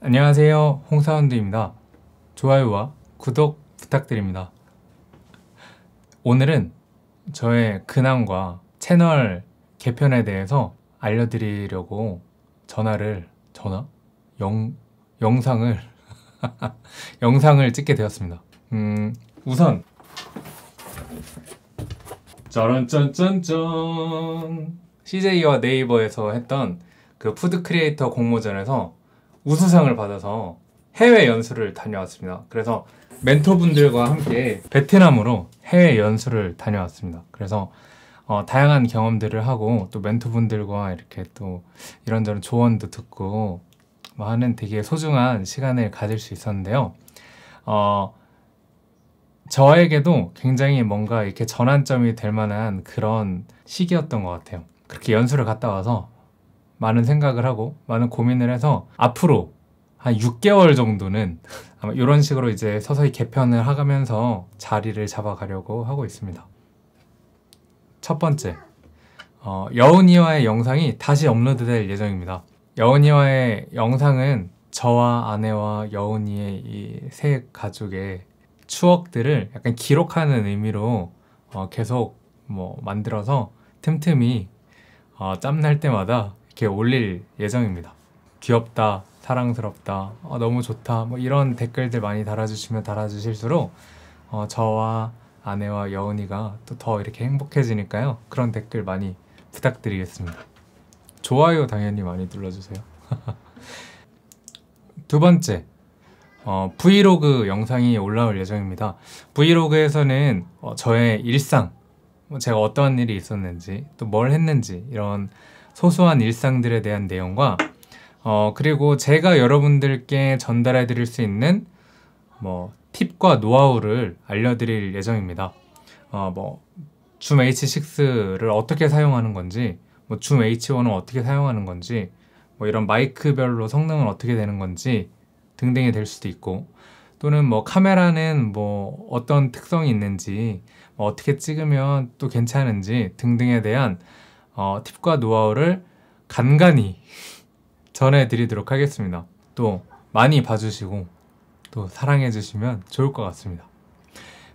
안녕하세요 홍사운드입니다 좋아요와 구독 부탁드립니다 오늘은 저의 근황과 채널 개편에 대해서 알려드리려고 전화를 전화? 영, 영상을 영상을 찍게 되었습니다 음, 우선 짜란짠짠짠 CJ와 네이버에서 했던 그 푸드 크리에이터 공모전에서 우수상을 받아서 해외 연수를 다녀왔습니다. 그래서 멘토분들과 함께 베트남으로 해외 연수를 다녀왔습니다. 그래서 어, 다양한 경험들을 하고 또 멘토분들과 이렇게 또 이런저런 조언도 듣고 뭐 하는 되게 소중한 시간을 가질 수 있었는데요. 어, 저에게도 굉장히 뭔가 이렇게 전환점이 될 만한 그런 시기였던 것 같아요. 그렇게 연수를 갔다 와서 많은 생각을 하고 많은 고민을 해서 앞으로 한 6개월 정도는 아마 이런 식으로 이제 서서히 개편을 하면서 자리를 잡아가려고 하고 있습니다. 첫 번째, 어, 여운이와의 영상이 다시 업로드될 예정입니다. 여운이와의 영상은 저와 아내와 여운이의 이 세 가족의 추억들을 약간 기록하는 의미로 어, 계속 뭐 만들어서 틈틈이 어, 짬날 때마다 이렇게 올릴 예정입니다. 귀엽다, 사랑스럽다, 어, 너무 좋다 뭐 이런 댓글들 많이 달아주시면 달아주실수록 어, 저와 아내와 여은이가 또 더 이렇게 행복해지니까요. 그런 댓글 많이 부탁드리겠습니다. 좋아요 당연히 많이 눌러주세요. 두 번째, 어, 브이로그 영상이 올라올 예정입니다. 브이로그에서는 어, 저의 일상, 뭐 제가 어떠한 일이 있었는지 또 뭘 했는지 이런 소소한 일상들에 대한 내용과 어, 그리고 제가 여러분들께 전달해 드릴 수 있는 뭐 팁과 노하우를 알려드릴 예정입니다. 어, 뭐 줌 H6를 어떻게 사용하는 건지, 뭐 줌 H1은 어떻게 사용하는 건지, 뭐 이런 마이크별로 성능은 어떻게 되는 건지 등등이 될 수도 있고 또는 뭐 카메라는 뭐 어떤 특성이 있는지 뭐 어떻게 찍으면 또 괜찮은지 등등에 대한 어, 팁과 노하우를 간간히 전해드리도록 하겠습니다. 또 많이 봐주시고 또 사랑해주시면 좋을 것 같습니다.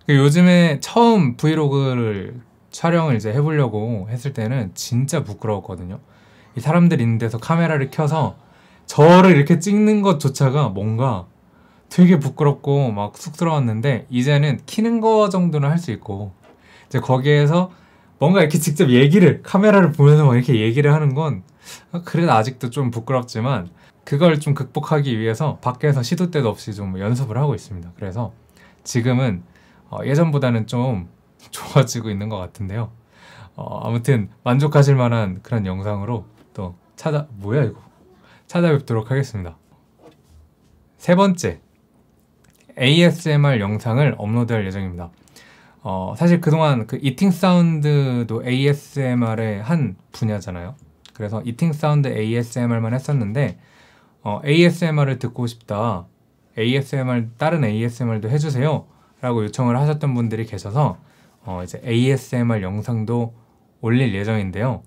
그 요즘에 처음 브이로그를 촬영을 이제 해보려고 했을 때는 진짜 부끄러웠거든요. 이 사람들 있는 데서 카메라를 켜서 저를 이렇게 찍는 것조차가 뭔가 되게 부끄럽고 막 쑥스러웠는데 이제는 키는 거 정도는 할 수 있고 이제 거기에서 뭔가 이렇게 직접 얘기를 카메라를 보면서 막 이렇게 얘기를 하는 건 아, 그래도 아직도 좀 부끄럽지만 그걸 좀 극복하기 위해서 밖에서 시도 때도 없이 좀 연습을 하고 있습니다. 그래서 지금은 어, 예전보다는 좀 좋아지고 있는 것 같은데요. 어, 아무튼 만족하실 만한 그런 영상으로 또 찾아 뭐야 이거 찾아뵙도록 하겠습니다. 세 번째 ASMR 영상을 업로드할 예정입니다. 어, 사실 그동안 그 이팅 사운드도 ASMR의 한 분야잖아요. 그래서 이팅 사운드 ASMR만 했었는데 어, ASMR을 듣고 싶다. ASMR 다른 ASMR도 해주세요. 라고 요청을 하셨던 분들이 계셔서 어, 이제 ASMR 영상도 올릴 예정인데요.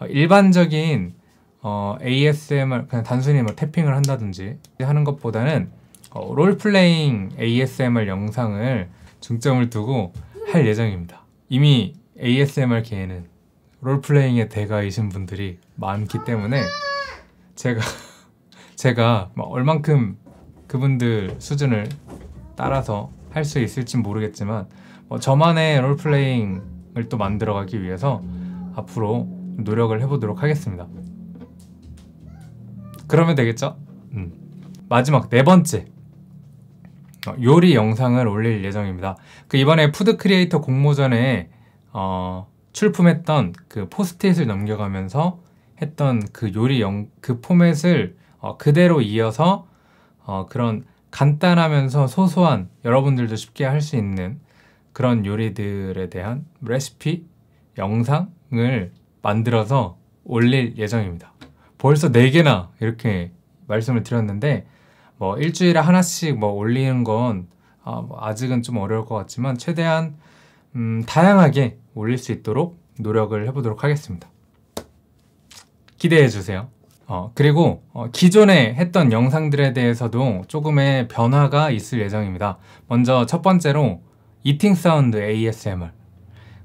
어, 일반적인 어, ASMR 그냥 단순히 뭐 태핑을 한다든지 하는 것보다는 어, 롤플레잉 ASMR 영상을 중점을 두고 할 예정입니다. 이미 ASMR계에는 롤플레잉의 대가이신 분들이 많기 때문에 제가 제가 뭐 얼만큼 그분들 수준을 따라서 할 수 있을진 모르겠지만 뭐 저만의 롤플레잉을 또 만들어가기 위해서 앞으로 노력을 해보도록 하겠습니다. 그러면 되겠죠? 음. 마지막 네 번째 어, 요리 영상을 올릴 예정입니다. 그 이번에 푸드 크리에이터 공모전에 어, 출품했던 그 포스트잇을 넘겨가면서 했던 그 요리 영, 그 포맷을 어, 그대로 이어서 어, 그런 간단하면서 소소한 여러분들도 쉽게 할 수 있는 그런 요리들에 대한 레시피 영상을 만들어서 올릴 예정입니다. 벌써 4개나 이렇게 말씀을 드렸는데 뭐 일주일에 하나씩 뭐 올리는 건 어, 뭐 아직은 좀 어려울 것 같지만 최대한 음, 다양하게 올릴 수 있도록 노력을 해보도록 하겠습니다. 기대해 주세요. 어, 그리고 어, 기존에 했던 영상들에 대해서도 조금의 변화가 있을 예정입니다. 먼저 첫 번째로 이팅 사운드 ASMR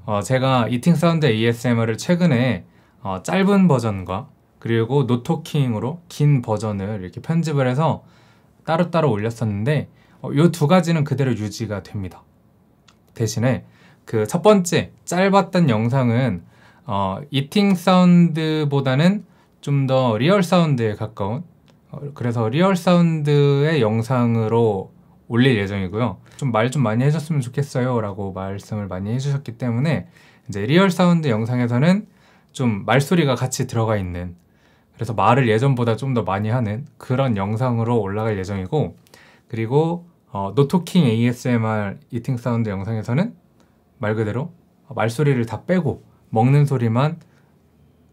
어, 제가 이팅 사운드 ASMR을 최근에 어, 짧은 버전과 그리고 노토킹으로 긴 버전을 이렇게 편집을 해서 따로따로 올렸었는데 이두 어, 가지는 그대로 유지가 됩니다. 대신에 그 첫 번째 짧았던 영상은 어, 이팅 사운드보다는 좀 더 리얼 사운드에 가까운 어, 그래서 리얼 사운드의 영상으로 올릴 예정이고요. 좀 말좀 좀 많이 해줬으면 좋겠어요 라고 말씀을 많이 해주셨기 때문에 이제 리얼 사운드 영상에서는 좀 말소리가 같이 들어가 있는 그래서 말을 예전보다 좀 더 많이 하는 그런 영상으로 올라갈 예정이고 그리고 어, 노토킹 ASMR 이팅 사운드 영상에서는 말 그대로 말소리를 다 빼고 먹는 소리만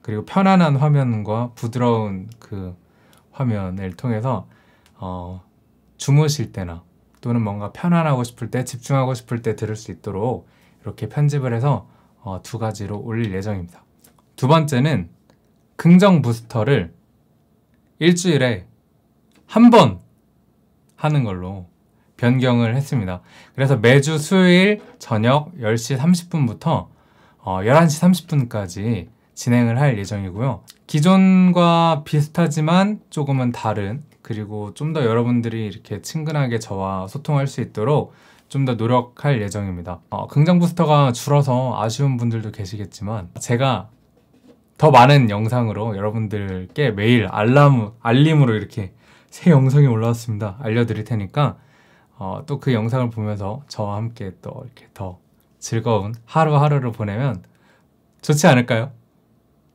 그리고 편안한 화면과 부드러운 그 화면을 통해서 어, 주무실 때나 또는 뭔가 편안하고 싶을 때 집중하고 싶을 때 들을 수 있도록 이렇게 편집을 해서 어, 두 가지로 올릴 예정입니다. 두 번째는 긍정 부스터를 일주일에 한 번 하는 걸로 변경을 했습니다. 그래서 매주 수요일 저녁 10시 30분부터 어, 11시 30분까지 진행을 할 예정이고요. 기존과 비슷하지만 조금은 다른 그리고 좀 더 여러분들이 이렇게 친근하게 저와 소통할 수 있도록 좀 더 노력할 예정입니다. 어, 긍정 부스터가 줄어서 아쉬운 분들도 계시겠지만 제가 더 많은 영상으로 여러분들께 매일 알람, 알림으로 이렇게 새 영상이 올라왔습니다. 알려드릴 테니까 어, 또 그 영상을 보면서 저와 함께 또 이렇게 더 즐거운 하루하루를 보내면 좋지 않을까요?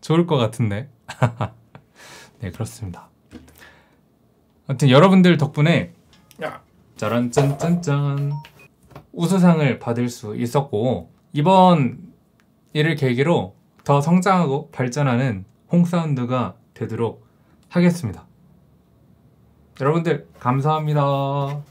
좋을 것 같은데. 네, 그렇습니다. 아무튼 여러분들 덕분에 짜란 짠짠짠 우수상을 받을 수 있었고 이번 일을 계기로 더 성장하고 발전하는 홍사운드가 되도록 하겠습니다. 여러분들 감사합니다.